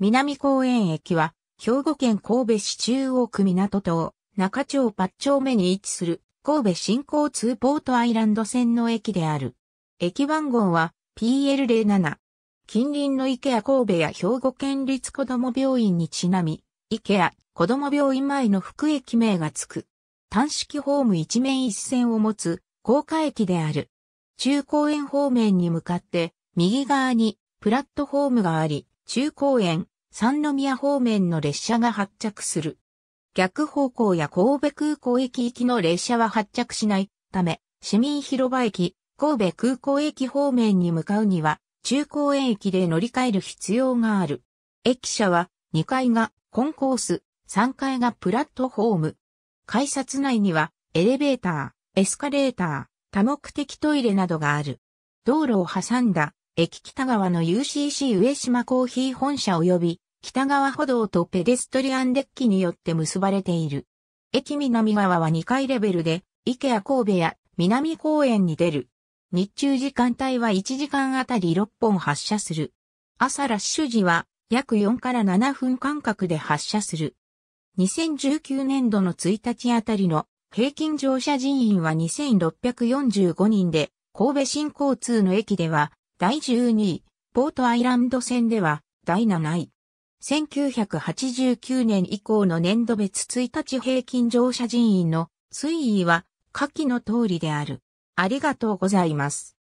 南公園駅は、兵庫県神戸市中央区港島、中町八丁目に位置する、神戸新交通ポートアイランド線の駅である。駅番号は PL07。近隣の池谷神戸や兵庫県立子ども病院にちなみ、池谷子ども病院前の副駅名がつく。単式ホーム一面一線を持つ、高架駅である。中公園方面に向かって、右側にプラットホームがあり、中公園、三宮方面の列車が発着する。逆方向や神戸空港駅行きの列車は発着しないため、市民広場駅、神戸空港駅方面に向かうには、中高園駅で乗り換える必要がある。駅舎は2階がコンコース、3階がプラットホーム。改札内にはエレベーター、エスカレーター、多目的トイレなどがある。道路を挟んだ駅北側の UCC 上島コーヒー本社及び北側歩道とペデストリアンデッキによって結ばれている。駅南側は2階レベルで、池谷神戸や南公園に出る。日中時間帯は1時間あたり6本発車する。朝ラッシュ時は約4から7分間隔で発車する。2019年度の1日あたりの平均乗車人員は2645人で、神戸新交通の駅では第12位、ポートアイランド戦では、第7位。1989年以降の年度別1日平均乗車人員の推移は下記の通りである。ありがとうございます。